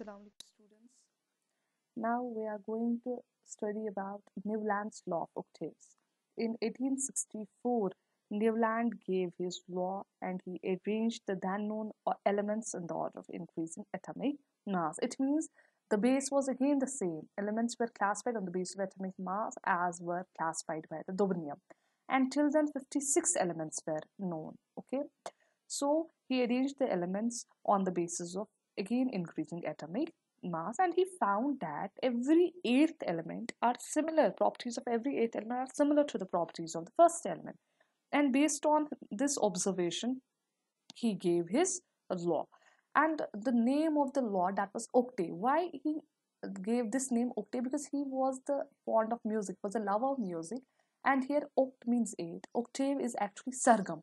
students. Now we are going to study about Newland's law of octaves. In 1864, Newland gave his law and he arranged the then known elements in the order of increasing atomic mass. It means the base was again the same. Elements were classified on the basis of atomic mass as were classified by the Dobrynium. Until then, 56 elements were known. Okay, so he arranged the elements on the basis of again increasing atomic mass and he found that every eighth element are similar properties of every eighth element are similar to the properties of the first element and based on this observation he gave his law and the name of the law that was octave. why he gave this name octave? because he was the fond of music was a lover of music and here oct means eight octave is actually sargam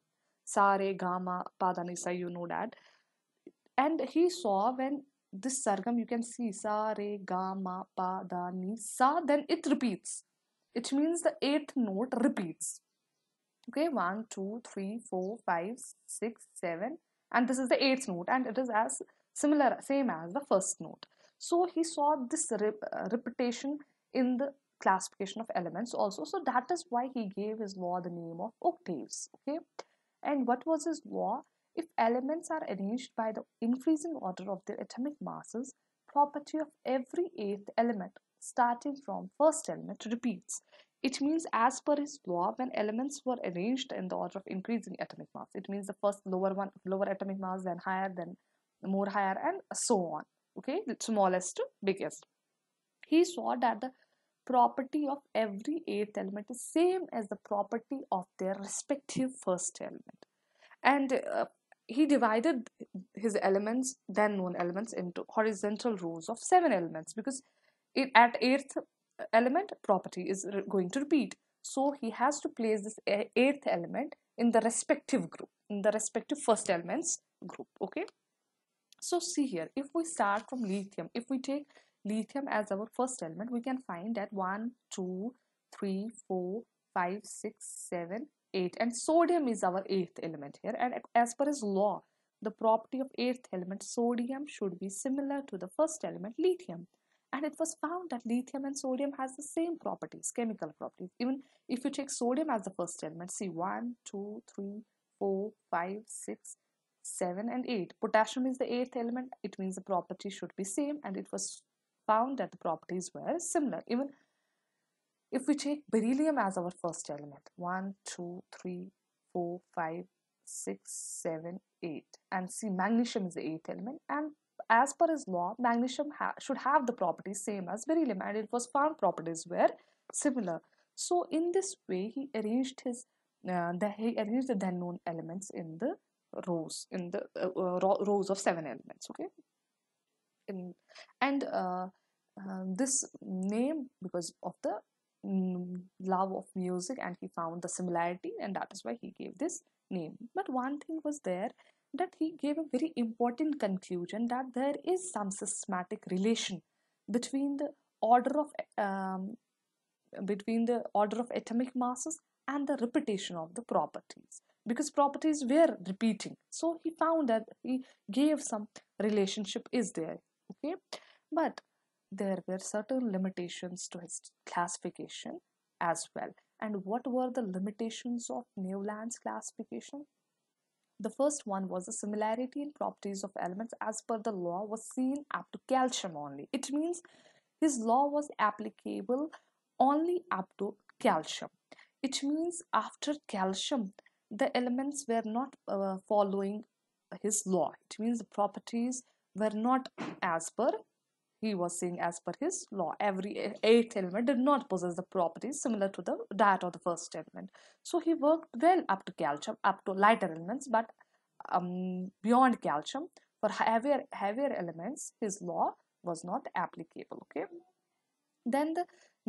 sare gama padanisa you know that and he saw when this sargam you can see sa re ga ma pa da ni sa then it repeats it means the eighth note repeats okay one two three four five six seven and this is the eighth note and it is as similar same as the first note so he saw this rep uh, repetition in the classification of elements also so that is why he gave his law the name of octaves okay and what was his law if elements are arranged by the increasing order of their atomic masses, property of every eighth element starting from first element repeats. It means as per his law, when elements were arranged in the order of increasing atomic mass, it means the first lower one, lower atomic mass, then higher, then more higher and so on. Okay, the smallest to biggest. He saw that the property of every eighth element is same as the property of their respective first element and uh, he divided his elements, then known elements, into horizontal rows of seven elements because it, at eighth element, property is going to repeat. So he has to place this eighth element in the respective group, in the respective first elements group. Okay. So see here, if we start from lithium, if we take lithium as our first element, we can find that 1, 2, 3, 4, 5, 6, 7, 8 and sodium is our eighth element here and as per his law the property of eighth element sodium should be similar to the first element lithium and it was found that lithium and sodium has the same properties chemical properties even if you take sodium as the first element see one, two, three, four, five, six, seven, and 8 potassium is the eighth element it means the property should be same and it was found that the properties were similar even if we take beryllium as our first element, 1, 2, 3, 4, 5, 6, 7, 8. And see, magnesium is the 8th element. And as per his law, magnesium ha should have the properties same as beryllium. And it was found properties were similar. So in this way, he arranged his uh, the, he arranged the then known elements in the rows in the uh, uh, rows of seven elements. Okay, in, and uh, um, this name because of the Mm, love of music and he found the similarity and that is why he gave this name but one thing was there that he gave a very important conclusion that there is some systematic relation between the order of um, between the order of atomic masses and the repetition of the properties because properties were repeating so he found that he gave some relationship is there okay but there were certain limitations to his classification as well. And what were the limitations of Newland's classification? The first one was the similarity in properties of elements as per the law was seen up to calcium only. It means his law was applicable only up to calcium. It means after calcium, the elements were not uh, following his law. It means the properties were not as per he was saying as per his law every eighth element did not possess the properties similar to the that of the first element so he worked well up to calcium up to lighter elements but um, beyond calcium for heavier heavier elements his law was not applicable okay then the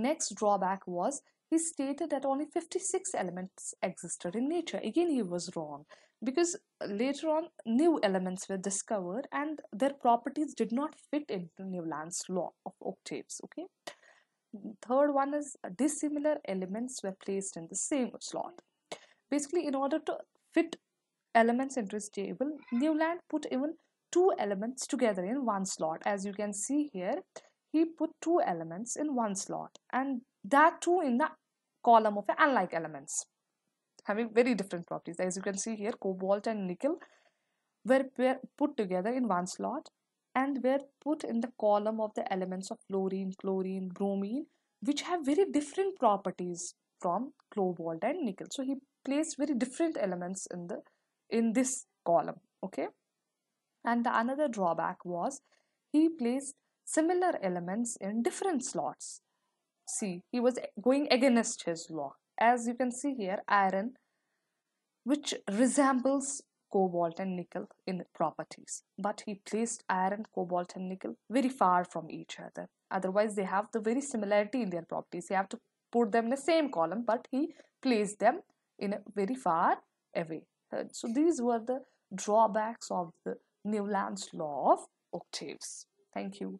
next drawback was he stated that only 56 elements existed in nature again he was wrong because later on new elements were discovered and their properties did not fit into Newland's law of octaves okay third one is dissimilar elements were placed in the same slot basically in order to fit elements into his table Newland put even two elements together in one slot as you can see here he put two elements in one slot and that too in the column of unlike elements having very different properties as you can see here cobalt and nickel were put together in one slot and were put in the column of the elements of fluorine chlorine bromine which have very different properties from cobalt and nickel so he placed very different elements in the in this column okay and the another drawback was he placed similar elements in different slots see he was going against his law as you can see here iron which resembles cobalt and nickel in properties but he placed iron cobalt and nickel very far from each other otherwise they have the very similarity in their properties you have to put them in the same column but he placed them in a very far away uh, so these were the drawbacks of the newland's law of octaves thank you